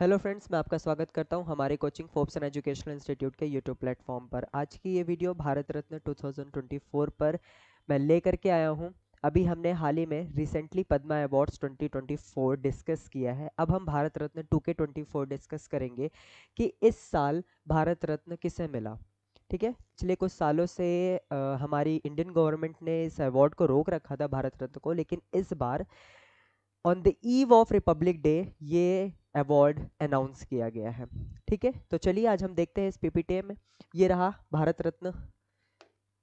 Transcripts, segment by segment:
Hello friends मैं आपका स्वागत करता हूं हमारे coaching Forbes and educational institute के यूट्यूब प्लेटफॉर्म पर आज की ये वीडियो भारत रत्न 2024 पर मैं लेकर के आया हूं अभी हमने हाल ही में रिसेंटली पद्मा अवार्ड्स 2024 डिस्कस किया है अब हम भारत रत्न टू 2K24 डिस्कस करेंगे कि इस साल भारत रत्न किसे मिला ठीक है पिछले कुछ सालों से आ, हमारी इंडियन गवर्नमेंट ने इस अवार्ड को रोक रखा था भारत रत्न को लेकिन इस बार on the eve of republic day ये अवार्ड अनाउंस किया गया है ठीक है तो चलिए आज हम देखते हैं इस पीपीटी में ये रहा भारत रत्न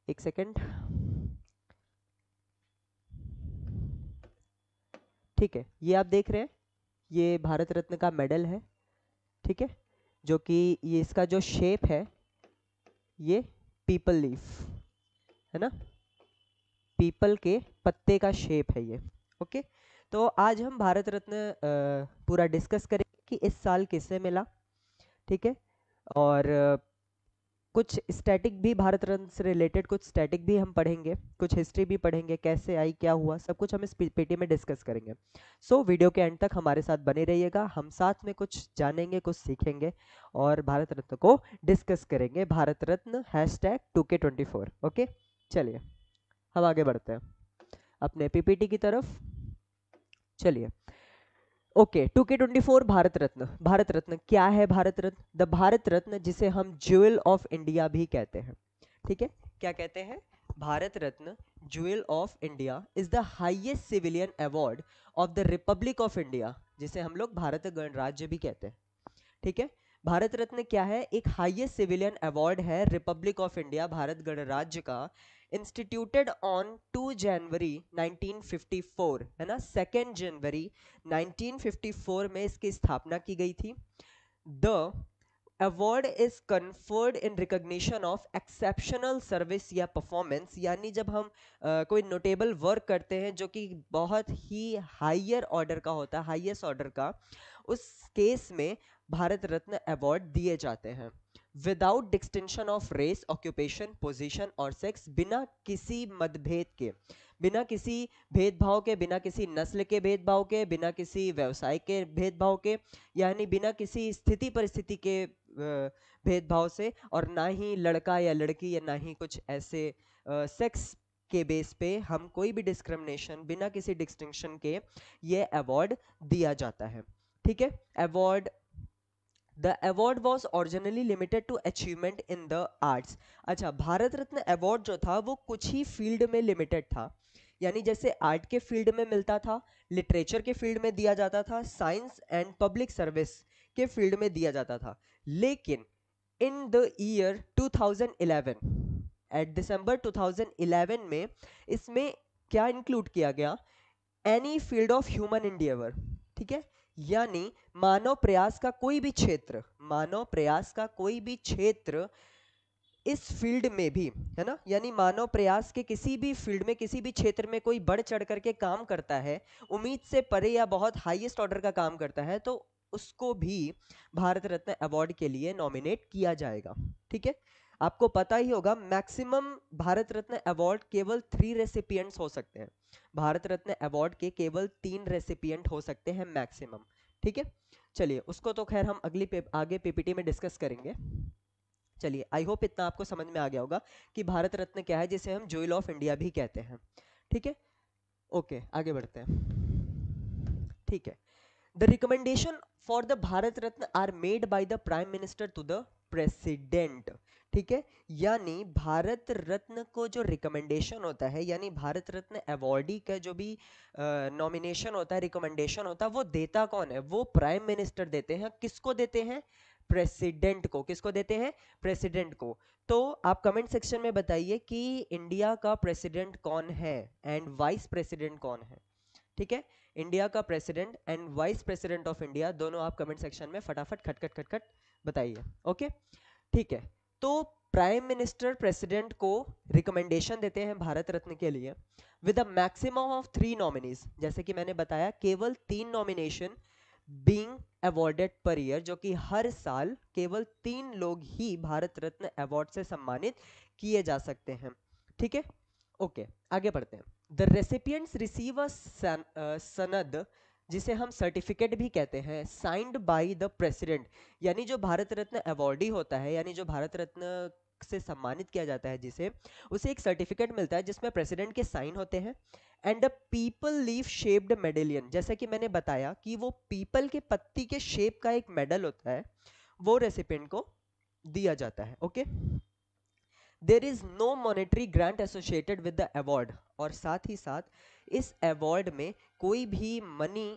एक सेकेंड ठीक है ये आप देख रहे हैं ये भारत रत्न का मेडल है ठीक है जो कि ये इसका जो शेप है ये पीपल लीफ है ना पीपल के पत्ते का शेप है ये ओके okay? तो आज हम भारत रत्न पूरा डिस्कस करेंगे कि इस साल किससे मिला ठीक है और कुछ स्टैटिक भी भारत रत्न से रिलेटेड कुछ स्टैटिक भी हम पढ़ेंगे कुछ हिस्ट्री भी पढ़ेंगे कैसे आई क्या हुआ सब कुछ हम इस पेटी में डिस्कस करेंगे सो so, वीडियो के एंड तक हमारे साथ बने रहिएगा हम साथ में कुछ जानेंगे कुछ सीखेंगे और भारत रत्न को डिस्कस करेंगे Bharat Ratna hashtag two K twenty four okay चलिए हम आगे बढ़ते हैं अपने पीपीटी की तरफ चलिए okay two K twenty four Bharat Ratna Bharat Ratna क्या है भारत रत्न द भारत रत्न जिसे हम ज्वेल ऑफ इंडिया भी कहते हैं ठीक है क्या कहते हैं Bharat Ratna jewel of India is the highest civilian award of the republic of India जिसे हम लोग भारत गणराज्य भी कहते हैं ठीक है भारत रत्न क्या है एक हाइएस्ट सिविलियन अवार्ड है रिपब्लिक ऑफ इंडिया भारत गणराज्य का इंस्टीट्यूटेड ऑन 2 जनवरी 1954 है ना सेकेंड जनवरी 1954 में इसकी स्थापना की गई थी the award is conferred in recognition of exceptional service या परफॉर्मेंस यानी जब हम आ, कोई नोटेबल वर्क करते हैं जो कि बहुत ही हाइयर ऑर्डर का होता है हाइएस्ट ऑर्डर का उस केस में भारत रत्न अवार्ड दिए जाते हैं without distinction of race occupation position और सेक्स बिना किसी मतभेद के बिना किसी भेदभाव के बिना किसी नस्ल के भेदभाव के बिना किसी व्यवसाय के भेदभाव के यानी बिना किसी स्थिति परिस्थिति के भेदभाव से और ना ही लड़का या लड़की या ना ही कुछ ऐसे सेक्स के बेस पे हम कोई भी डिस्क्रिमिनेशन बिना किसी डिस्टिंक्शन के ये अवार्ड दिया जाता है ठीक है award the award was originally limited to achievement in the arts अच्छा भारत रत्न अवार्ड जो था वो कुछ ही फील्ड में लिमिटेड था यानी जैसे आर्ट के फील्ड में मिलता था लिटरेचर के फील्ड में दिया जाता था साइंस एंड पब्लिक सर्विस के फील्ड में दिया जाता था लेकिन in the year 2011 eight December 2011 में इसमें क्या इंक्लूड किया गया any field of human endeavour ठीक है यानी मानव प्रयास का कोई भी क्षेत्र मानव प्रयास का कोई भी क्षेत्र इस फील्ड में भी है ना यानी मानव प्रयास के किसी भी फील्ड में किसी भी क्षेत्र में कोई बढ़ चढ़ करके काम करता है उम्मीद से परे या बहुत हाईएस्ट ऑर्डर का काम करता है तो उसको भी भारत रत्न अवार्ड के लिए नॉमिनेट किया जाएगा ठीक है आपको पता ही होगा मैक्सिमम भारत रत्न अवार्ड केवल थ्री रेसिपियंट हो सकते हैं भारत रत्न अवार्ड के केवल तीन रेसिपियंट हो सकते हैं मैक्सिमम ठीक है चलिए उसको तो खैर हम अगली पे, आगे पीपीटी में डिस्कस करेंगे चलिए आई होप इतना आपको समझ में आ गया होगा कि भारत रत्न क्या है जिसे हम ज्वेल ऑफ इंडिया भी कहते हैं ठीक है ओके आगे बढ़ते हैं ठीक है the recommendation for the Bharat Ratna are made by the prime minister to the president ठीक है यानी भारत रत्न को जो रिकमेंडेशन होता है यानी भारत रत्न अवॉर्डी का जो भी नॉमिनेशन होता है रिकमेंडेशन होता है वो देता कौन है वो प्राइम मिनिस्टर देते हैं किसको देते हैं प्रेसिडेंट को किसको देते हैं प्रेसिडेंट को तो आप कमेंट सेक्शन में बताइए कि इंडिया का प्रेसिडेंट कौन है एंड वाइस प्रेसिडेंट कौन है ठीक है इंडिया का president and vice president of India दोनों आप कमेंट सेक्शन में फटाफट खटखट खटखट बताइए ओके ठीक है तो प्राइम मिनिस्टर प्रेसिडेंट को रिकमेंडेशन देते हैं भारत रत्न के लिए with a maximum of three nominees जैसे कि मैंने बताया केवल तीन nomination being awarded per year जो कि हर साल केवल तीन लोग ही भारत रत्न अवार्ड से सम्मानित किए जा सकते हैं ठीक है ओके आगे बढ़ते हैं द रेसिपियंट्स रिसीव अ सनद जिसे हम सर्टिफिकेट भी कहते हैं साइंड बाय द प्रेसिडेंट यानी जो भारत रत्न अवॉर्डी होता है यानी जो भारत रत्न से सम्मानित किया जाता है जिसे उसे एक सर्टिफिकेट मिलता है जिसमें प्रेसिडेंट के साइन होते हैं and a peepal leaf shaped medallion जैसा कि मैंने बताया कि वो पीपल के पत्ती के शेप का एक मेडल होता है वो रेसिपेंट को दिया जाता है okay there is no monetary grant associated with the award और साथ ही साथ इस अवॉर्ड में कोई भी मनी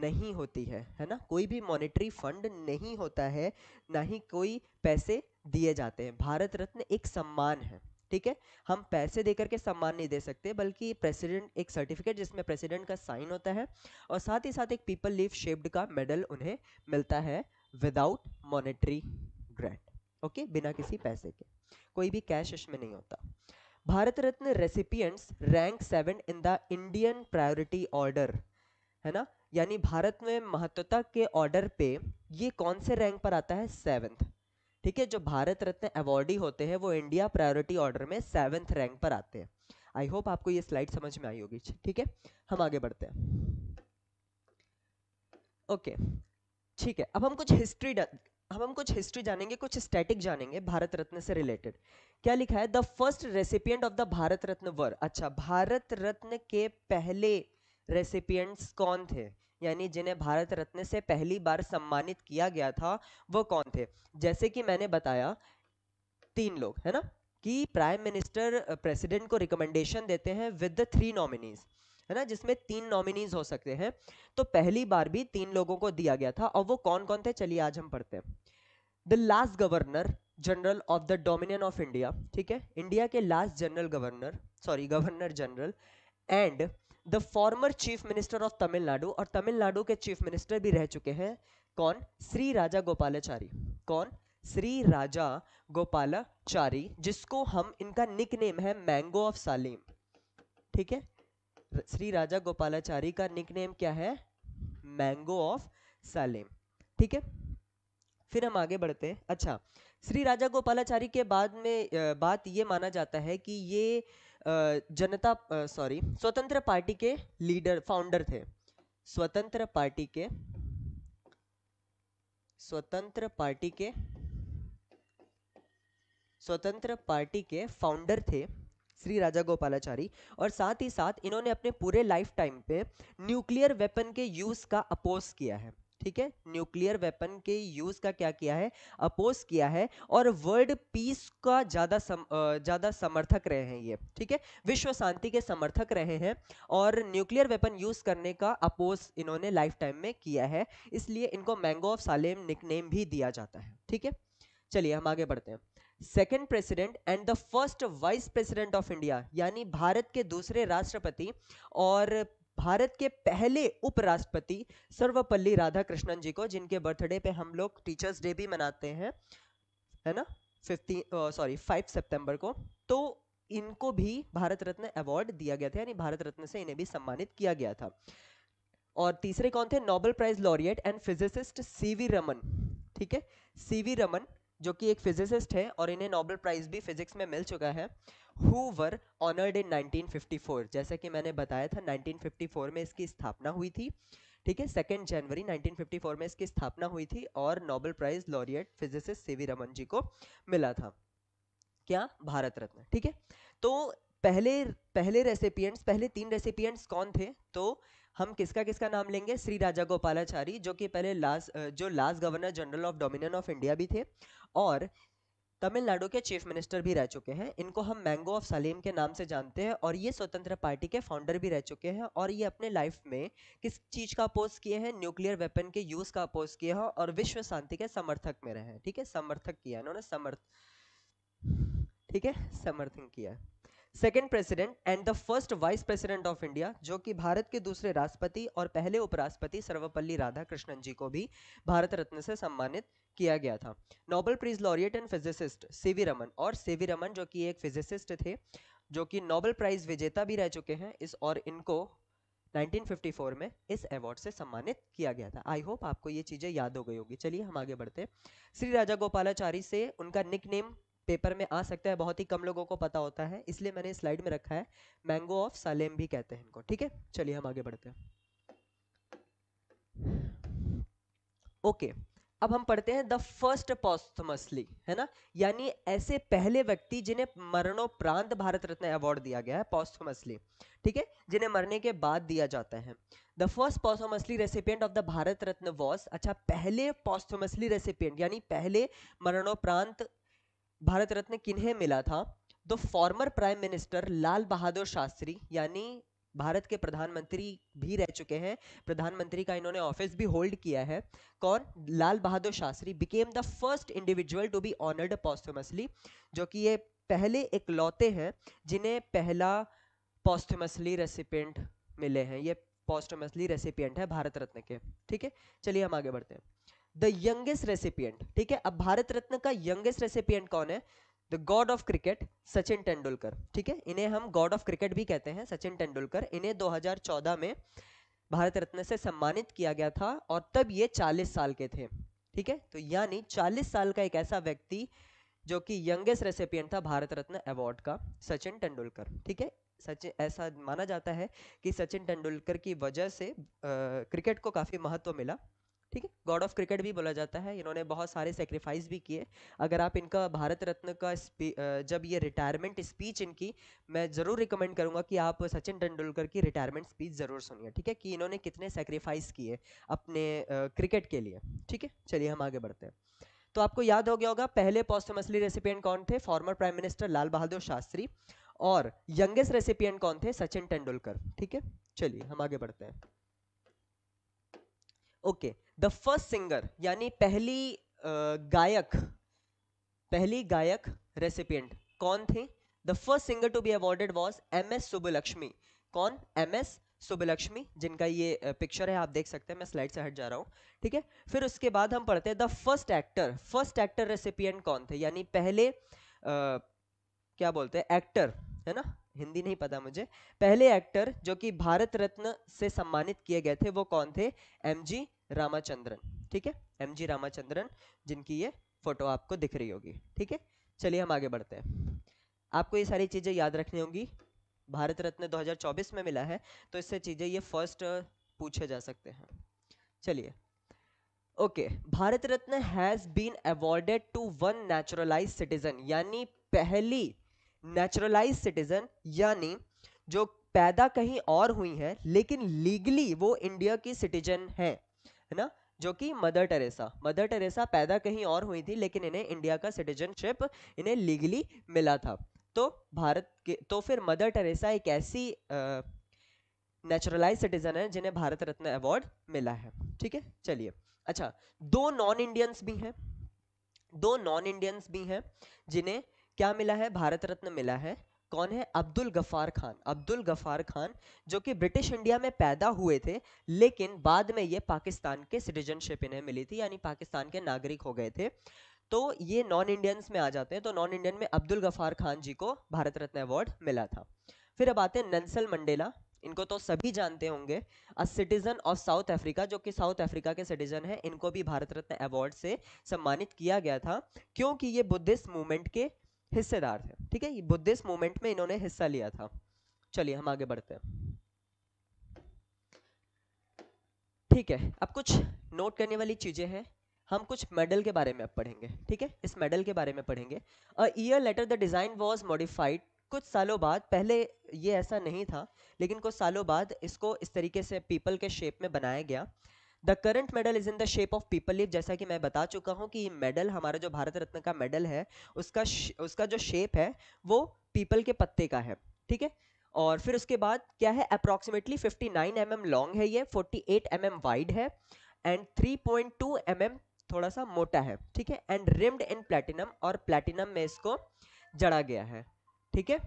नहीं होती है है ना कोई भी मॉनेटरी फंड नहीं होता है ना ही कोई पैसे दिए जाते हैं भारत रत्न एक सम्मान है ठीक है हम पैसे देकर के सम्मान नहीं दे सकते बल्कि प्रेसिडेंट एक सर्टिफिकेट जिसमें प्रेसिडेंट का साइन होता है और साथ ही साथ एक पीपल लीव शेप्ड का मेडल उन्हें मिलता है विदाउट मॉनेटरी ग्रैंट ओके बिना किसी पैसे के कोई भी कैश इसमें नहीं होता Bharat Ratna recipients rank seven in the Indian priority order है ना यानी भारत में महत्वता के ऑर्डर पे ये कौन से रैंक पर आता है सेवन्थ ठीक है जो भारत रत्न अवॉर्डी होते हैं वो इंडिया प्रायोरिटी ऑर्डर में सेवन्थ रैंक पर आते हैं आई होप आपको ये स्लाइड समझ में आई होगी ठीक है हम आगे बढ़ते हैं ओके ठीक है अब हम कुछ हिस्ट्री अब हम कुछ हिस्ट्री जानेंगे कुछ स्टैटिक जानेंगे भारत रत्न से रिलेटेड क्या लिखा है the first recipient of the Bharat Ratna were अच्छा भारत रत्न के पहले रेसिपियंट्स कौन थे यानी जिन्हें भारत रत्न से पहली बार सम्मानित किया गया था वो कौन थे जैसे कि मैंने बताया तीन लोग है ना कि प्राइम मिनिस्टर प्रेसिडेंट को रिकमेंडेशन देते हैं विद द थ्री नॉमिनीज़ है ना जिसमें तीन नॉमिनीज हो सकते हैं तो पहली बार भी तीन लोगों को दिया गया था और वो कौन कौन थे चलिए आज हम पढ़ते हैं the last governor general of the dominion of India ठीक है इंडिया के last general governor sorry governor general and the former chief minister of Tamil Nadu और तमिलनाडु के चीफ मिनिस्टर भी रह चुके हैं कौन श्री राजा गोपालाचारी कौन श्री राजा गोपालाचारी जिसको हम इनका निक नेम है मैंगो ऑफ सालीम ठीक है श्री राजा गोपालाचारी का निकनेम क्या है मैंगो ऑफ सालेम ठीक है फिर हम आगे बढ़ते हैं अच्छा श्री राजा गोपालाचारी के बाद में बात ये माना जाता है कि ये जनता सॉरी स्वतंत्र पार्टी के लीडर फाउंडर थे स्वतंत्र पार्टी के स्वतंत्र पार्टी के स्वतंत्र पार्टी के फाउंडर थे श्री राजा गोपालाचारी और साथ ही साथ इन्होंने अपने पूरे लाइफ टाइम पे न्यूक्लियर वेपन के यूज़ का अपोज किया है ठीक है न्यूक्लियर वेपन के यूज़ का क्या किया है अपोज किया है और वर्ल्ड पीस का ज़्यादा सम, ज़्यादा समर्थक रहे हैं ये ठीक है विश्व शांति के समर्थक रहे हैं और न्यूक्लियर वेपन यूज़ करने का अपोज इन्होंने लाइफ टाइम में किया है इसलिए इनको मैंगो ऑफ सालेम निकनेम भी दिया जाता है ठीक है चलिए हम आगे बढ़ते हैं second president and the first vice president of India यानी भारत के दूसरे राष्ट्रपति और भारत के पहले उपराष्ट्रपति सर्वपल्ली राधाकृष्णन जी को जिनके बर्थडे पे हम लोग टीचर्स डे भी मनाते हैं है ना फिफ्टीन सॉरी फाइव सितंबर को तो इनको भी भारत रत्न अवार्ड दिया गया था यानी भारत रत्न से इन्हें भी सम्मानित किया गया था और तीसरे कौन थे Nobel prize laureate and physicist C V Raman ठीक है सी वी रमन जो कि एक फिजिसिस्ट है और इन्हें नोबेल प्राइज़ भी फिजिक्स में मिल चुका है हु वर ऑनर्ड इन 1954 जैसा कि मैंने बताया था 1954 में इसकी स्थापना हुई थी ठीक है सेकेंड जनवरी 1954 में इसकी स्थापना हुई थी और Nobel prize laureate physicist C Raman ji को मिला था क्या भारत रत्न ठीक है तो पहले पहले रेसिपियंट्स पहले तीन रेसिपियंट्स कौन थे तो हम किसका किसका नाम लेंगे श्री राजा गोपालाचारी जो कि पहले लास्ट जो last governor general of dominion of India भी थे और तमिलनाडु के चीफ मिनिस्टर भी रह चुके हैं इनको हम मैंगो ऑफ सलीम के नाम से जानते हैं और ये स्वतंत्र पार्टी के फाउंडर भी रह चुके हैं और ये अपने लाइफ में किस चीज़ का अपोज किए हैं न्यूक्लियर वेपन के यूज़ का अपोज किए हैं और विश्व शांति के समर्थक में रहे ठीक है समर्थक किया इन्होंने समर्थ ठीक है समर्थन किया second president and the first vice president of India जो कि भारत के दूसरे राष्ट्रपति और पहले उपराष्ट्रपति सर्वपल्ली राधाकृष्णन जी को भी भारत रत्न से सम्मानित किया गया था Nobel prize laureate and physicist C V Raman और सीवी रमन जो कि एक फिजिसिस्ट थे जो कि नोबल प्राइज विजेता भी रह चुके हैं इस और इनको 1954 में इस अवार्ड से सम्मानित किया गया था आई होप आपको ये चीज़ें याद हो गई होगी चलिए हम आगे बढ़ते हैं श्री राजा गोपालाचारी से उनका निकनेम पेपर में आ सकता है बहुत ही कम लोगों को पता होता है इसलिए मैंने स्लाइड में रखा है मैंगो ऑफ सालेम भी कहते हैं इनको ठीक है चलिए हम आगे बढ़ते हैं ओके अब हम पढ़ते हैं द फर्स्ट पॉस्थमसली है ना यानी ऐसे पहले व्यक्ति जिन्हें मरणोप्रांत भारत रत्न अवार्ड दिया गया है पॉस्थमसली ठीक है जिन्हें मरने के बाद दिया जाता है the first posthumously recipient of the Bharat Ratna was अच्छा पहले पॉस्थमसली रेसिपियंट यानी पहले मरणोप्रांत भारत रत्न किन्हें मिला था तो former prime minister Lal Bahadur Shastri यानी भारत के प्रधानमंत्री भी रह चुके हैं प्रधानमंत्री का इन्होंने ऑफिस भी होल्ड किया है कौन Lal Bahadur Shastri became the first individual to be honoured posthumously जो कि ये पहले इकलौते हैं जिन्हें पहला पॉस्थमसली रेसिपेंट मिले हैं ये पॉस्टमसली रेसिपियंट है भारत रत्न के ठीक है चलिए हम आगे बढ़ते हैं द यंगेस्ट रेसिपियंट ठीक है अब भारत रत्न का यंगेस्ट रेसिपियंट कौन है the god of cricket Sachin Tendulkar ठीक है इन्हें हम गॉड ऑफ क्रिकेट भी कहते हैं सचिन तेंदुलकर इन्हें 2014 में भारत रत्न से सम्मानित किया गया था और तब ये 40 साल के थे ठीक है तो यानी 40 साल का एक ऐसा व्यक्ति जो कि यंगेस्ट रेसिपियंट था भारत रत्न अवार्ड का सचिन तेंदुलकर ठीक है सचिन ऐसा माना जाता है कि सचिन तेंदुलकर की वजह से आ, क्रिकेट को काफ़ी महत्व मिला ठीक है गॉड ऑफ क्रिकेट भी बोला जाता है इन्होंने बहुत सारे सेक्रीफाइस भी किए अगर आप इनका भारत रत्न का जब ये रिटायरमेंट स्पीच इनकी मैं ज़रूर रिकमेंड करूंगा कि आप सचिन तेंदुलकर की रिटायरमेंट स्पीच ज़रूर सुनिए ठीक है कि इन्होंने कितने सेक्रीफाइस किए अपने क्रिकेट के लिए ठीक है चलिए हम आगे बढ़ते हैं तो आपको याद हो गया होगा पहले पॉस्टमसली रेसिपियंट कौन थे former prime minister Lal Bahadur Shastri और यंगेस्ट रेसिपियंट कौन थे सचिन तेंदुलकर ठीक है चलिए हम आगे बढ़ते हैं okay okay. The first singer यानी पहली गायक पहली गायक रेसिपियंट कौन थे the first singer to be awarded was M S Subbulakshmi कौन एम एस सुबलक्ष्मी जिनका ये पिक्चर है आप देख सकते हैं मैं स्लाइड से हट जा रहा हूँ ठीक है फिर उसके बाद हम पढ़ते हैं the first actor first actor recipient कौन थे यानी पहले आ, क्या बोलते हैं एक्टर है ना हिंदी नहीं पता मुझे पहले एक्टर जो कि भारत रत्न से सम्मानित किए गए थे वो कौन थे एम जी रामाचंद्रन ठीक है एम जी रामाचंद्रन जिनकी ये फोटो आपको दिख रही होगी ठीक है चलिए हम आगे बढ़ते हैं आपको ये सारी चीज़ें याद रखनी होंगी भारत रत्न 2024 में मिला है तो इससे चीज़ें ये फर्स्ट पूछे जा सकते हैं चलिए okay Bharat Ratna has been awarded to one naturalize citizen यानी पहली नेचुरलाइज सिटीजन यानी जो पैदा कहीं और हुई है लेकिन लीगली वो इंडिया की सिटीजन है है ना जो कि मदर टेरेसा मदर टेरेसा पैदा कहीं और हुई थी लेकिन इन्हें इंडिया का सिटीजनशिप इन्हें लीगली मिला था तो भारत के तो फिर मदर टेरेसा एक ऐसी नेचुरलाइज सिटीजन है जिन्हें भारत रत्न अवार्ड मिला है ठीक है चलिए अच्छा दो नॉन इंडियंस भी हैं दो नॉन इंडियंस भी हैं जिन्हें क्या मिला है भारत रत्न मिला है कौन है अब्दुल गफ़ार खान अब्दुल गफ़ार खान जो कि ब्रिटिश इंडिया में पैदा हुए थे लेकिन बाद में ये पाकिस्तान के सिटीजनशिप इन्हें मिली थी यानी पाकिस्तान के नागरिक हो गए थे तो ये नॉन इंडियंस में आ जाते हैं तो नॉन इंडियन में अब्दुल गफ़ार खान जी को भारत रत्न अवार्ड मिला था फिर अब आते हैं नंसल मंडेला इनको तो सभी जानते होंगे a citizen of South Africa जो कि साउथ अफ्रीका के सिटीजन है इनको भी भारत रत्न अवार्ड से सम्मानित किया गया था क्योंकि ये बुद्धिस्ट मूवमेंट के हिस्सेदार थे ठीक है बुद्धिस्ट मूवमेंट में इन्होंने हिस्सा लिया था चलिए हम आगे बढ़ते हैं ठीक है अब कुछ नोट करने वाली चीजें हैं हम कुछ मेडल के बारे में अब पढ़ेंगे ठीक है इस मेडल के बारे में पढ़ेंगे a year later the design was modified कुछ सालों बाद पहले ये ऐसा नहीं था लेकिन कुछ सालों बाद इसको इस तरीके से पीपल के शेप में बनाया गया the current medal is in the shape of peepal leaf जैसा कि मैं बता चुका हूँ कि मेडल हमारा जो भारत रत्न का मेडल है उसका उसका जो शेप है वो पीपल के पत्ते का है ठीक है और फिर उसके बाद क्या है अप्रॉक्सीमेटली 59 नाइन mm लॉन्ग है ये 48 एट mm वाइड है एंड 3.2 पॉइंट mm थोड़ा सा मोटा है ठीक है एंड रिम्ड इन प्लेटिनम और प्लेटिनम में इसको जड़ा गया है ठीक है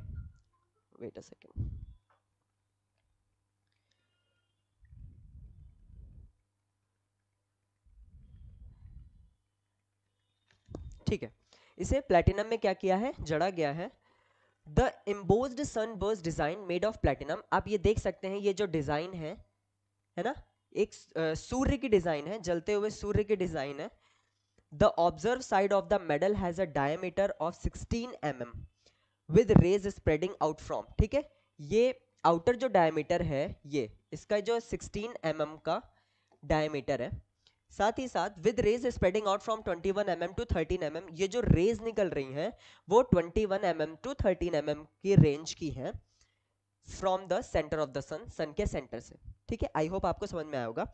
वेट अ सेकेंड ठीक है इसे प्लेटिनम में क्या किया है जड़ा गया है the sun sunburst design made of platinum आप ये देख सकते हैं ये जो डिज़ाइन है है ना एक सूर्य की डिज़ाइन है जलते हुए सूर्य की डिज़ाइन है द ऑब्जर्व side of the medal has a diameter of 16 M M with rays spreading out from ठीक है ये आउटर जो डायमीटर है ये इसका जो 16 एम mm का डायमीटर है साथ ही साथ with rays spreading out from 21 one mm to 13 mm ये जो रेज निकल रही हैं वो 21 वन mm टू 13 mm की रेंज की हैं from the centre of the sun sun के सेंटर से ठीक है आई होप आपको समझ में आया होगा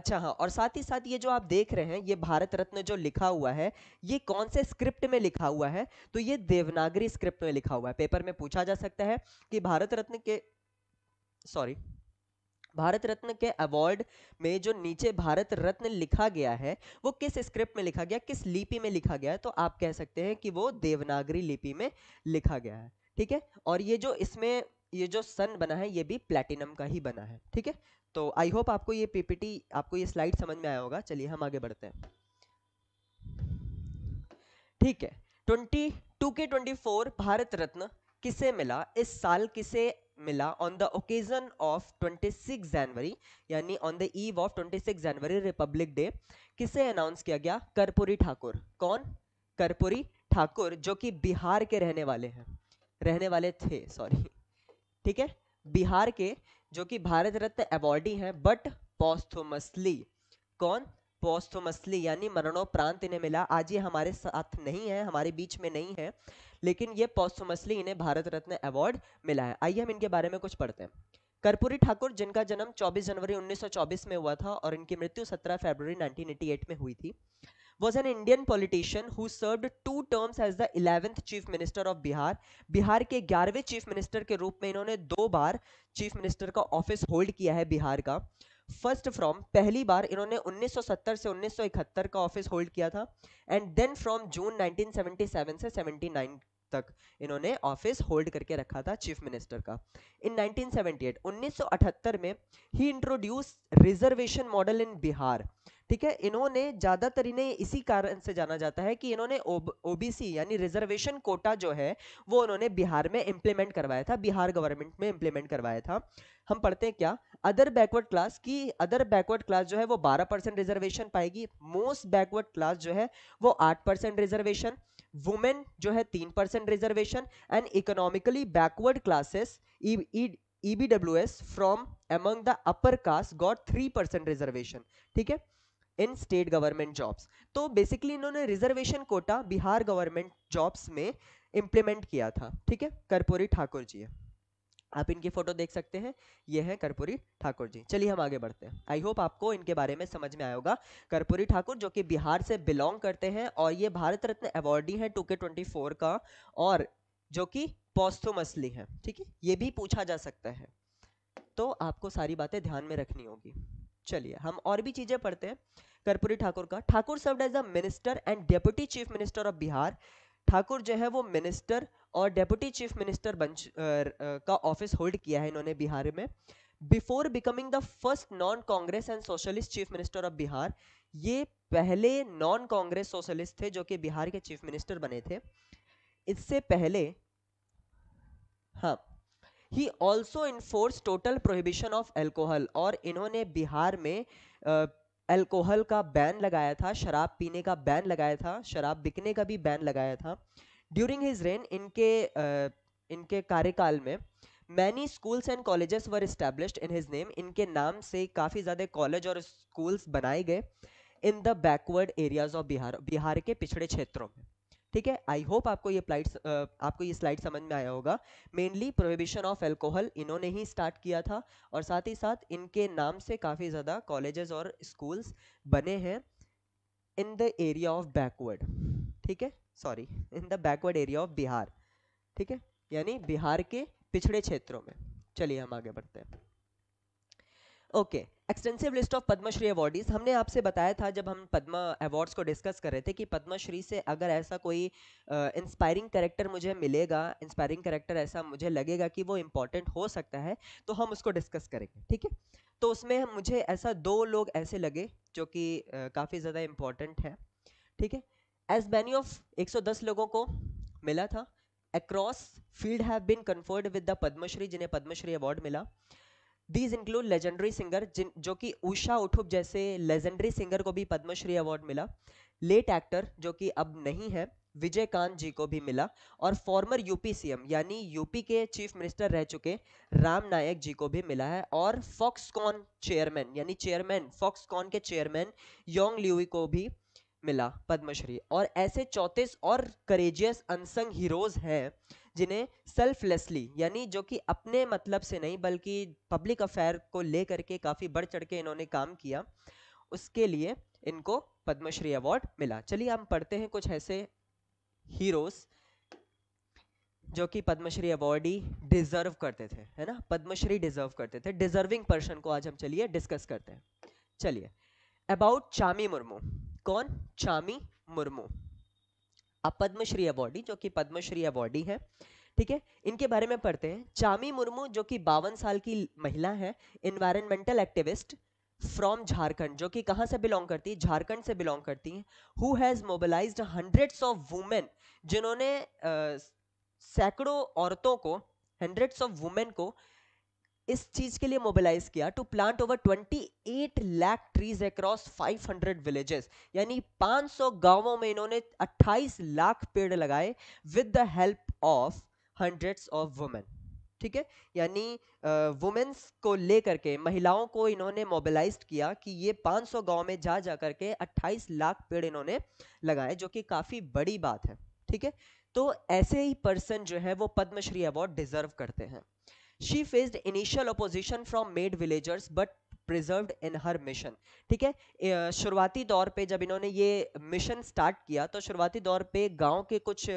अच्छा हाँ और साथ ही साथ ये जो आप देख रहे हैं ये भारत रत्न जो लिखा हुआ है ये कौन से स्क्रिप्ट में लिखा हुआ है तो ये देवनागरी स्क्रिप्ट में लिखा हुआ है पेपर में पूछा जा सकता है कि भारत रत्न के सॉरी भारत रत्न के अवार्ड में जो नीचे भारत रत्न लिखा गया है वो किस स्क्रिप्ट में लिखा गया किस लिपि में लिखा गया है तो आप कह सकते हैं कि वो देवनागरी लिपि में लिखा गया है ठीक है और ये जो इसमें ये जो सन बना है ये भी प्लेटिनम का ही बना है ठीक है तो आई होप आपको ये पीपीटी आपको ये स्लाइड समझ में आया होगा चलिए हम आगे बढ़ते हैं ठीक है twenty two K twenty four Bharat Ratna किसे मिला इस साल किसे मिला ऑन द ओकेज़न ऑफ 26 जनवरी यानी ऑन द ईव ऑफ 26 जनवरी रिपब्लिक डे किसे अनाउंस किया गया कर्पूरी ठाकुर कौन कर्पूरी ठाकुर जो कि बिहार के रहने वाले हैं रहने वाले थे सॉरी ठीक है बिहार के जो कि भारत रत्न अवॉर्डी हैं बट पोस्थोमसली कौन पोस्थोमसली यानी मरणोपरांत इन्हें मिला आज ये हमारे साथ नहीं है हमारे बीच में नहीं है लेकिन ये पॉस्टमसली इन्हें भारत रत्न अवार्ड मिला है आइए हम इनके बारे में कुछ पढ़ते हैं कर्पूरी ठाकुर जिनका जन्म 24 जनवरी 1924 में हुआ था और इनकी मृत्यु 17 फरवरी 1988 में हुई थी was an Indian politician who serve two terms as the eleventh chief minister of Bihar Bihar के ग्यारहवें चीफ मिनिस्टर के रूप में इन्होंने दो बार चीफ मिनिस्टर का ऑफिस होल्ड किया है बिहार का फर्स्ट फ्रॉम पहली बार इन्होंने 1970 से 1971 का ऑफिस होल्ड किया था एंड देन फ्रॉम जून 1977 से 79 तक इन्होंने ऑफिस होल्ड करके रखा था चीफ मिनिस्टर का इन 1978 1978 में ही introduce reservation model in Bihar ठीक है इन्होंने ज़्यादातर इन्हें इसी कारण से जाना जाता है कि इन्होंने ओबीसी यानी रिजर्वेशन कोटा जो है वो उन्होंने बिहार में इंप्लीमेंट करवाया था बिहार गवर्नमेंट में इंप्लीमेंट करवाया था हम पढ़ते हैं क्या अदर बैकवर्ड क्लास की अदर बैकवर्ड क्लास जो है वो 12 परसेंट रिजर्वेशन पाएगी मोस्ट बैकवर्ड क्लास जो है वो 8 परसेंट रिजर्वेशन वुमेन जो है तीन percent reservation and economically backward classes as from among the upper caste got three percent reservation ठीक है इन स्टेट गवर्नमेंट जॉब्स तो बेसिकली इन्होंने reservation quota Bihar government jobs में इम्प्लीमेंट किया था ठीक है कर्पूरी ठाकुर जी है आप इनकी फ़ोटो देख सकते हैं ये हैं कर्पूरी ठाकुर जी चलिए हम आगे बढ़ते हैं आई होप आपको इनके बारे में समझ में आया होगा कर्पूरी ठाकुर जो कि बिहार से बिलोंग करते हैं और ये भारत रत्न अवार्डी हैं टू के ट्वेंटी फोर का और जो कि पोस्थोमसली है ठीक है ये भी पूछा जा सकता है तो आपको सारी बातें ध्यान में रखनी होगी चलिए हम और भी चीज़ें पढ़ते हैं कर्पूरी ठाकुर का Thakur serve as the minister and deputy chief minister of Bihar Thakur जो है वो मिनिस्टर और डेप्यूटी चीफ मिनिस्टर बन का ऑफिस होल्ड किया है इन्होंने बिहार में before becoming the first non Congress and socialist chief minister of Bihar ये पहले नॉन कांग्रेस सोशलिस्ट थे जो कि बिहार के चीफ मिनिस्टर बने थे इससे पहले हाँ he also enforce total prohibition of alcohol और इन्होंने बिहार में अल्कोहल का बैन लगाया था शराब पीने का बैन लगाया था शराब बिकने का भी बैन लगाया था ड्यूरिंग हिज रेन इनके uh, इनके कार्यकाल में many schools and colleges were establish in his name इनके नाम से काफ़ी ज़्यादा कॉलेज और स्कूल्स बनाए गए in the backward areas of Bihar Bihar के पिछड़े क्षेत्रों में ठीक है आई होप आपको ये प्लाइट आपको ये स्लाइड समझ में आया होगा मेनली प्रोहिबिशन ऑफ एल्कोहल इन्होंने ही स्टार्ट किया था और साथ ही साथ इनके नाम से काफ़ी ज़्यादा कॉलेजेस और स्कूल्स बने हैं in the area of backward ठीक है sorry in the backward area of Bihar ठीक है यानी बिहार के पिछड़े क्षेत्रों में चलिए हम आगे बढ़ते हैं okay extensive list of Padma Shri awardees हमने आपसे बताया था जब हम पद्म अवार्ड्स को डिस्कस कर रहे थे कि पद्मश्री से अगर ऐसा कोई इंस्पायरिंग uh, करेक्टर मुझे मिलेगा इंस्पायरिंग करेक्टर ऐसा मुझे लगेगा कि वो इम्पॉर्टेंट हो सकता है तो हम उसको डिस्कस करेंगे ठीक है तो उसमें मुझे ऐसा दो लोग ऐसे लगे जो कि uh, काफ़ी ज़्यादा इम्पॉर्टेंट है ठीक है एज बैनी ऑफ एक लोगों को मिला था across field have been conferred with the Padma Shri जिन्हें पद्मश्री अवार्ड मिला दीज इंक्लूड लेजेंडरी सिंगर जिन जो कि उषा उठुप जैसे लेजेंडरी सिंगर को भी पद्मश्री अवार्ड मिला लेट एक्टर जो कि अब नहीं है विजय कांत जी को भी मिला और फॉर्मर यूपी सीएम यानी यूपी के चीफ मिनिस्टर रह चुके राम नायक जी को भी मिला है और फॉक्सकॉन चेयरमैन यानी चेयरमैन फॉक्सकॉन के चेयरमैन योंग ल्यूई को भी मिला पद्मश्री और ऐसे चौंतीस और करेजियस अनसंग हीरोज हैं जिन्हें सेल्फलेसली यानी जो कि अपने मतलब से नहीं बल्कि पब्लिक अफेयर को ले करके काफ़ी बढ़ चढ़ के इन्होंने काम किया उसके लिए इनको पद्मश्री अवार्ड मिला चलिए हम पढ़ते हैं कुछ ऐसे हीरोज़ जो कि पद्मश्री अवार्ड ही डिजर्व करते थे है ना पद्मश्री डिजर्व करते थे डिजर्विंग पर्सन को आज हम चलिए डिस्कस करते हैं चलिए अबाउट चामी मुर्मू कौन चामी मुर्मू पद्मश्री अवॉर्डी जो कि पद्मश्री अवॉर्डी है ठीक है इनके बारे में पढ़ते हैं चामी मुर्मू जो कि बावन साल की महिला है इन्वायरमेंटल एक्टिविस्ट फ्रॉम झारखंड जो कि कहाँ से बिलोंग करती है झारखंड से बिलोंग करती हैं who has mobilized hundreds of women जिन्होंने सैकड़ों औरतों को हंड्रेड्स ऑफ वुमेन को इस चीज के लिए मोबिलाइज किया to plant over 28 lakh trees across 500 villages यानी 500 गांवों में इन्होंने 28 लाख पेड़ लगाए with the help of hundreds of women ठीक है यानी वुमेन्स को लेकर के महिलाओं को इन्होंने मोबिलाइज किया कि ये 500 गांव में जा जा करके 28 लाख पेड़ इन्होंने लगाए जो कि काफ़ी बड़ी बात है ठीक है तो ऐसे ही पर्सन जो है वो पद्मश्री अवार्ड डिजर्व करते हैं she faced initial opposition from male villagers but preserve in her mission ठीक है शुरुआती दौर पे जब इन्होंने ये मिशन स्टार्ट किया तो शुरुआती दौर पे गांव के कुछ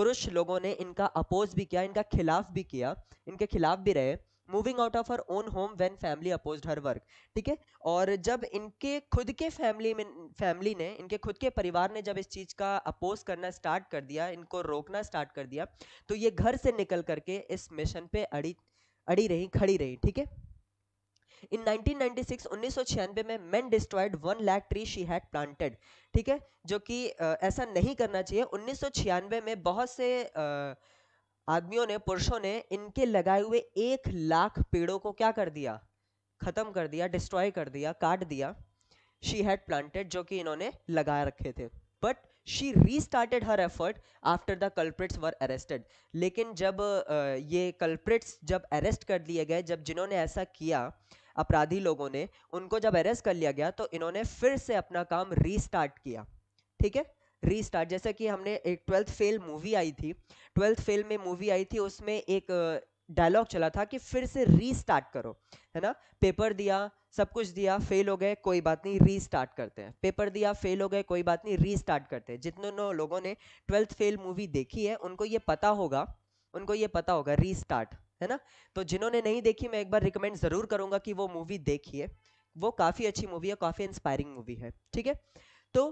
पुरुष लोगों ने इनका अपोज भी किया इनका खिलाफ भी किया इनके खिलाफ भी रहे moving out of her own home when family oppose her work ठीक है और जब इनके खुद के फैमिली में फैमिली ने इनके खुद के परिवार ने जब इस चीज़ का अपोज करना स्टार्ट कर दिया इनको रोकना स्टार्ट कर दिया तो ये घर से निकल करके इस मिशन पे अड़ी अड़ी रही खड़ी रही ठीक है इन 1996 1996 में man destroyed one lakh tree she had planted ठीक है जो कि ऐसा नहीं करना चाहिए 1996 में बहुत से आदमियों ने पुरुषों ने इनके लगाए हुए एक लाख पेड़ों को क्या कर दिया ख़त्म कर दिया डिस्ट्रॉय कर दिया काट दिया शी हैड प्लांटेड जो कि इन्होंने लगा रखे थे but she restarted her effort after the culprits were arrested लेकिन जब ये कल्प्रिट्स जब अरेस्ट कर लिए गए जब जिन्होंने ऐसा किया अपराधी लोगों ने उनको जब अरेस्ट कर लिया गया तो इन्होंने फिर से अपना काम रीस्टार्ट किया ठीक है रीस्टार्ट जैसे कि हमने एक ट्वेल्थ फेल मूवी आई थी ट्वेल्थ फेल में मूवी आई थी उसमें एक डायलॉग चला था कि फिर से रीस्टार्ट करो है ना पेपर दिया सब कुछ दिया फेल हो गए कोई बात नहीं रीस्टार्ट करते हैं पेपर दिया फेल हो गए कोई बात नहीं रीस्टार्ट करते हैं जितने लोगों ने ट्वेल्थ फेल मूवी देखी है उनको ये पता होगा उनको ये पता होगा रीस्टार्ट है ना तो जिन्होंने नहीं देखी मैं एक बार रिकमेंड ज़रूर करूँगा कि वो मूवी देखिए वो काफ़ी अच्छी मूवी है काफ़ी इंस्पायरिंग मूवी है ठीक है तो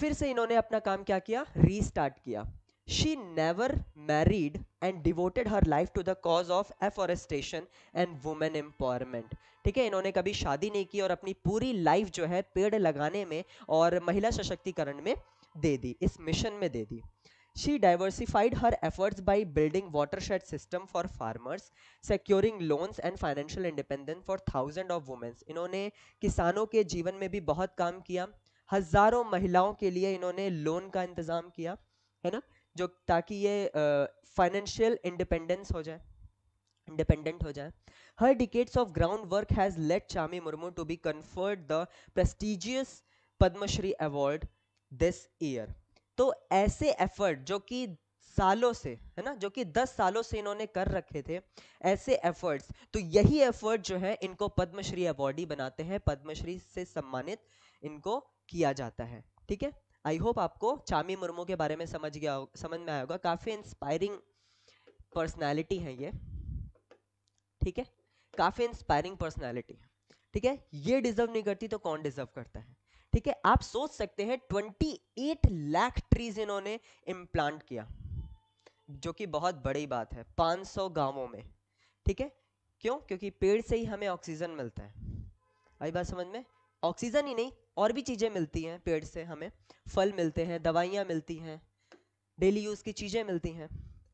फिर से इन्होंने अपना काम क्या किया रीस्टार्ट किया She never married and devoted her life to the cause of afforestation and women empowerment ठीक है इन्होंने कभी शादी नहीं की और अपनी पूरी लाइफ जो है पेड़ लगाने में और महिला सशक्तिकरण में दे दी इस मिशन में दे दी She diversified her efforts by building watershed system for farmers, securing loans and financial independence for thousand of women. इन्होंने किसानों के जीवन में भी बहुत काम किया हजारों महिलाओं के लिए इन्होंने लोन का इंतजाम किया है ना जो ताकि ये फाइनेंशियल इंडिपेंडेंस हो जाए इंडिपेंडेंट हो जाए her decades of ground work has let Chami Murmu to be conferred the prestigious Padma Shri award this year तो ऐसे एफर्ट जो कि सालों से है ना जो कि दस सालों से इन्होंने कर रखे थे ऐसे एफर्ट्स तो यही एफर्ट जो है इनको पद्मश्री अवार्डी बनाते हैं पद्मश्री से सम्मानित इनको किया जाता है ठीक है आई होप आपको चामी मुर्मू के बारे में समझ गया समझ में आया होगा काफ़ी इंस्पायरिंग पर्सनैलिटी है ये ठीक है काफ़ी इंस्पायरिंग पर्सनैलिटी है ठीक है ये डिजर्व नहीं करती तो कौन डिजर्व करता है ठीक है आप सोच सकते हैं 28 लाख ट्रीज इन्होंने इम्प्लांट किया जो कि बहुत बड़ी बात है 500 गांवों में ठीक है क्यों क्योंकि पेड़ से ही हमें ऑक्सीजन मिलता है आई बात समझ में ऑक्सीजन ही नहीं और भी चीज़ें मिलती हैं पेड़ से हमें फल मिलते हैं दवाइयाँ मिलती हैं डेली यूज़ की चीज़ें मिलती हैं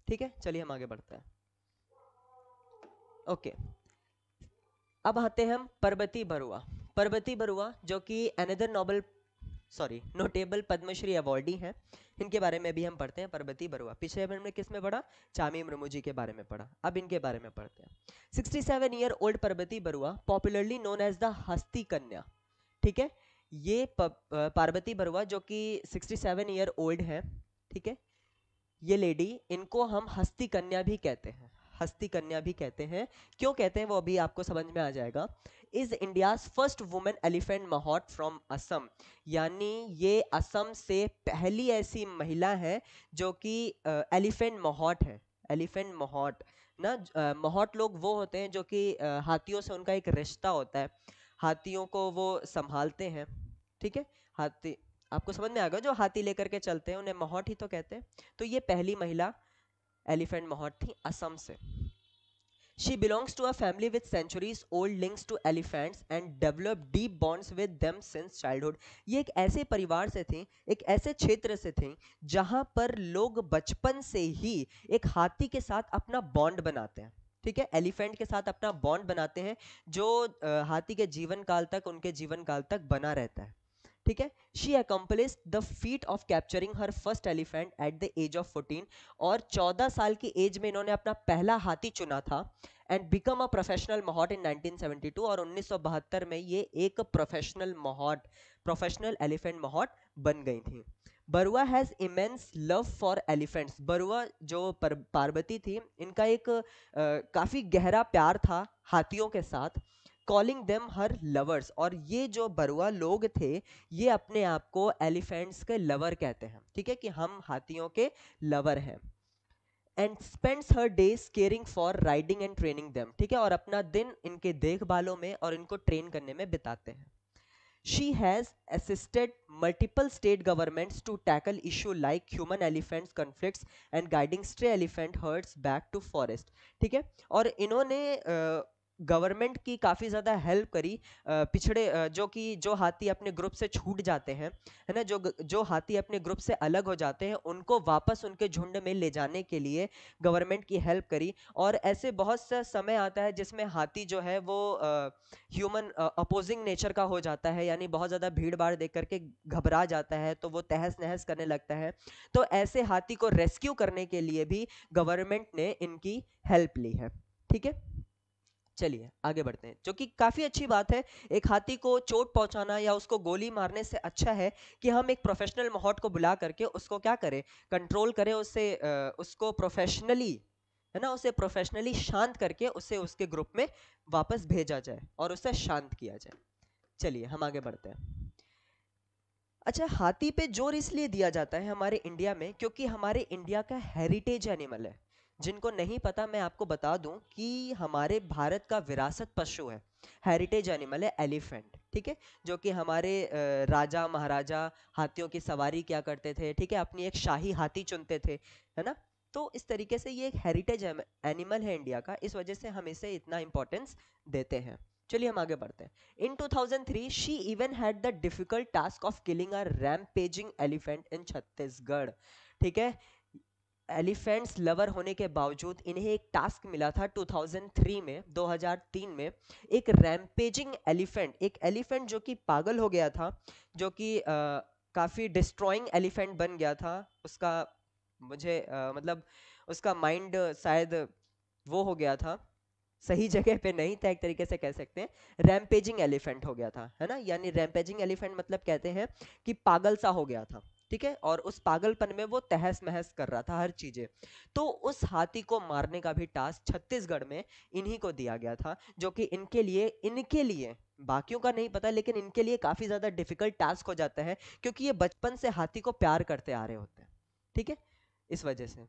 ठीक है चलिए हम आगे बढ़ते हैं ओके अब आते हैं हम पर्वती बरुआ पर्वती बरुआ जो कि another Nobel sorry notable Padma Shri awardee हैं इनके बारे में भी हम पढ़ते हैं पर्वती बरुआ पिछले हमने किस में पढ़ा चामी मुर्मू के बारे में पढ़ा अब इनके बारे में पढ़ते हैं 67 year old Parvati Barua popularly known as the Hasti Kanya ठीक है ये पार्वती बरुआ जो कि 67 ईयर ओल्ड है ठीक है ये लेडी इनको हम हस्ती कन्या भी कहते हैं हस्ती कन्या भी कहते हैं क्यों कहते हैं वो अभी आपको समझ में आ जाएगा is India first women elephant mahout from Assam यानी ये असम से पहली ऐसी महिला है जो कि एलिफेंट महोट है एलिफेंट महोट ना महोट लोग वो होते हैं जो कि हाथियों से उनका एक रिश्ता होता है हाथियों को वो संभालते हैं ठीक है हाथी आपको समझ में आ गया जो हाथी लेकर के चलते हैं उन्हें महोट ही तो कहते हैं तो ये पहली महिला एलिफेंट महोट थी असम से She belongs to a family with centuries old links to elephants and developed deep bonds with them since childhood. ये एक ऐसे परिवार से थी एक ऐसे क्षेत्र से थी जहाँ पर लोग बचपन से ही एक हाथी के साथ अपना बॉन्ड बनाते हैं ठीक है एलिफेंट के साथ अपना बॉन्ड बनाते हैं जो हाथी के जीवन काल तक उनके जीवन काल तक बना रहता है ठीक है she accomplished the feat of capturing her first elephant at the age of 14 और 14 साल की एज में इन्होंने अपना पहला हाथी चुना था and become a professional mahout in 1972 और 1972 में ये एक professional mahout professional elephant mahout बन गई थी Barua has immense love for elephants Barua जो पर, पार्वती थी इनका एक काफ़ी गहरा प्यार था हाथियों के साथ कॉलिंग देम हर लवर्स और ये जो बरुआ लोग थे ये अपने आप को एलिफेंट्स के लवर कहते हैं ठीक है कि हम हाथियों के लवर हैं and spends her days caring for riding and training them ठीक है और अपना दिन इनके देखभालों में और इनको ट्रेन करने में बिताते हैं She has assisted multiple state governments to tackle issue like human elephants conflicts and guiding stray elephant herds back to forest ठीक है और इन्होंने uh, गवर्नमेंट की काफ़ी ज़्यादा हेल्प करी पिछड़े जो कि जो हाथी अपने ग्रुप से छूट जाते हैं है ना जो जो हाथी अपने ग्रुप से अलग हो जाते हैं उनको वापस उनके झुंड में ले जाने के लिए गवर्नमेंट की हेल्प करी और ऐसे बहुत सा समय आता है जिसमें हाथी जो है वो ह्यूमन अपोजिंग नेचर का हो जाता है यानी बहुत ज़्यादा भीड़ भाड़ देख करके घबरा जाता है तो वो तहस नहस करने लगता है तो ऐसे हाथी को रेस्क्यू करने के लिए भी गवर्नमेंट ने इनकी हेल्प ली है ठीक है चलिए आगे बढ़ते हैं जो कि काफ़ी अच्छी बात है एक हाथी को चोट पहुंचाना या उसको गोली मारने से अच्छा है कि हम एक प्रोफेशनल महोट को बुला करके उसको क्या करें कंट्रोल करें उसे उसको प्रोफेशनली है ना उसे प्रोफेशनली शांत करके उसे उसके ग्रुप में वापस भेजा जाए और उसे शांत किया जाए चलिए हम आगे बढ़ते हैं अच्छा हाथी पे जोर इसलिए दिया जाता है हमारे इंडिया में क्योंकि हमारे इंडिया का हेरिटेज एनिमल है जिनको नहीं पता मैं आपको बता दूं कि हमारे भारत का विरासत पशु है हेरिटेज एनिमल है एलिफेंट ठीक है जो कि हमारे राजा महाराजा हाथियों की सवारी क्या करते थे ठीक है अपनी एक शाही हाथी चुनते थे है ना तो इस तरीके से ये एक हेरिटेज एनिमल है इंडिया का इस वजह से हम इसे इतना इंपॉर्टेंस देते हैं चलिए हम आगे बढ़ते हैं in 2003 she even had the difficult task of killing a rampaging elephant in Chhattisgarh ठीक है एलिफेंट्स लवर होने के बावजूद इन्हें एक टास्क मिला था 2003 में 2003 में एक रैम्पेजिंग एलिफेंट एक एलिफेंट जो कि पागल हो गया था जो कि काफ़ी डिस्ट्रॉइंग एलिफेंट बन गया था उसका मुझे आ, मतलब उसका माइंड शायद वो हो गया था सही जगह पे नहीं था तो एक तरीके से कह सकते हैं रैम्पेजिंग एलिफेंट हो गया था है ना यानी रैम्पेजिंग एलिफेंट मतलब कहते हैं कि पागल सा हो गया था ठीक है और उस पागलपन में वो तहस महस कर रहा था हर चीज़ें तो उस हाथी को मारने का भी टास्क छत्तीसगढ़ में इन्हीं को दिया गया था जो कि इनके लिए इनके लिए बाकियों का नहीं पता लेकिन इनके लिए काफ़ी ज़्यादा डिफिकल्ट टास्क हो जाता है क्योंकि ये बचपन से हाथी को प्यार करते आ रहे होते हैं ठीक है इस वजह से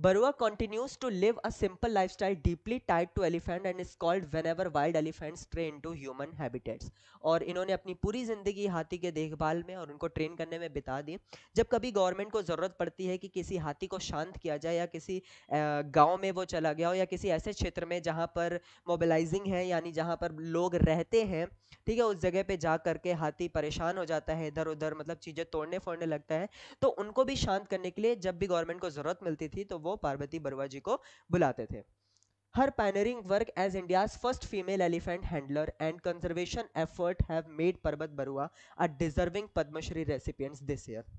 Barua continues to live a simple lifestyle deeply tied to elephant and is called whenever wild elephants stray into human habitats. और इन्होंने अपनी पूरी ज़िंदगी हाथी के देखभाल में और उनको ट्रेन करने में बिता दी जब कभी गवर्नमेंट को ज़रूरत पड़ती है कि किसी हाथी को शांत किया जाए या किसी गांव में वो चला गया हो या किसी ऐसे क्षेत्र में जहाँ पर मोबिलाइजिंग है यानी जहाँ पर लोग रहते हैं ठीक है उस जगह पे जा करके हाथी परेशान हो जाता है इधर उधर मतलब चीज़ें तोड़ने फोड़ने लगता है तो उनको भी शांत करने के लिए जब भी गवर्नमेंट को ज़रूरत मिलती थी तो वो को पार्वती बरुआ जी को बुलाते थे her pioneering work as India's first female elephant handler and conservation effort have made Parvati Barua a deserving Padma Shri recipient this year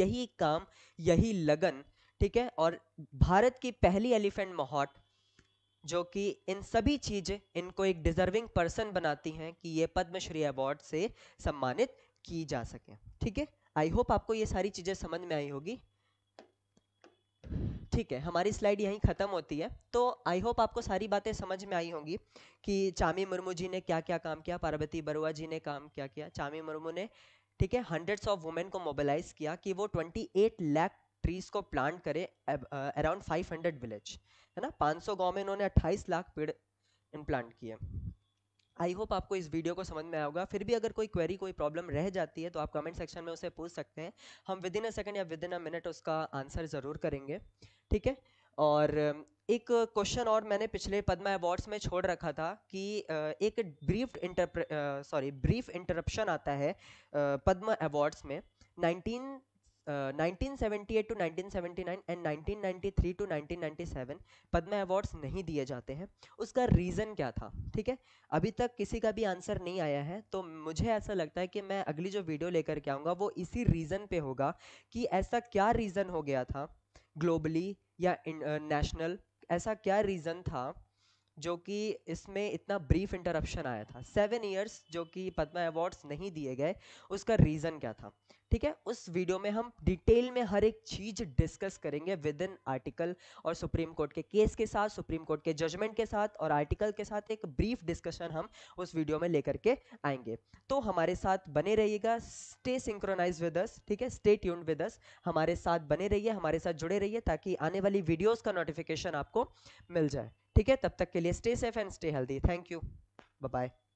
यही काम यही लगन ठीक है और भारत की पहली एलिफेंट मोहट जो कि इन सभी चीजें इनको एक डिजर्विंग पर्सन बनाती हैं कि ये पद्मश्री अवार्ड से सम्मानित की जा सके ठीक है आई होप आपको ये सारी चीजें समझ में आई होगी ठीक है हमारी स्लाइड यहीं ख़त्म होती है तो आई होप आपको सारी बातें समझ में आई होंगी कि चामी मुर्मू जी ने क्या क्या काम किया पार्वती बरुआ जी ने काम क्या किया चामी मुर्मू ने ठीक है हंड्रेड्स ऑफ वुमेन को मोबिलाइज किया कि वो 28 लाख ट्रीज को प्लांट करें अराउंड 500 विलेज है ना 500 गाँव में इन्होंने 28 लाख पेड़ इम्प्लांट किए आई होप आपको इस वीडियो को समझ में आया होगा फिर भी अगर कोई क्वेरी कोई प्रॉब्लम रह जाती है तो आप कमेंट सेक्शन में उसे पूछ सकते हैं हम विद इन अ सेकंड या विद इन अ मिनट उसका आंसर ज़रूर करेंगे ठीक है और एक क्वेश्चन और मैंने पिछले पद्मा अवार्ड्स में छोड़ रखा था कि एक ब्रीफ इंटरप्र सॉरी ब्रीफ इंटरप्शन आता है पद्मा अवार्ड्स में 19 1978 to 1979 and 1993 to 1997 Padma awards नहीं दिए जाते हैं उसका रीज़न क्या था ठीक है अभी तक किसी का भी आंसर नहीं आया है तो मुझे ऐसा लगता है कि मैं अगली जो वीडियो लेकर के आऊँगा वो इसी रीज़न पे होगा कि ऐसा क्या रीज़न हो गया था ग्लोबली या नेशनल uh, ऐसा क्या रीज़न था जो कि इसमें इतना ब्रीफ इंटरप्शन आया था सेवन ईयर्स जो कि पद्मा अवार्ड्स नहीं दिए गए उसका रीज़न क्या था ठीक है उस वीडियो में हम डिटेल में हर एक चीज डिस्कस करेंगे विद इन आर्टिकल और सुप्रीम कोर्ट के केस के साथ सुप्रीम कोर्ट के जजमेंट के साथ और आर्टिकल के साथ एक ब्रीफ डिस्कशन हम उस वीडियो में लेकर के आएंगे तो हमारे साथ बने रहिएगा स्टे सिंक्रोनाइज विद अस ठीक है स्टे ट्यून्ड विद अस हमारे साथ बने रहिए हमारे साथ जुड़े रहिए ताकि आने वाली वीडियोज का नोटिफिकेशन आपको मिल जाए ठीक है तब तक के लिए stay safe and stay healthy thank you bye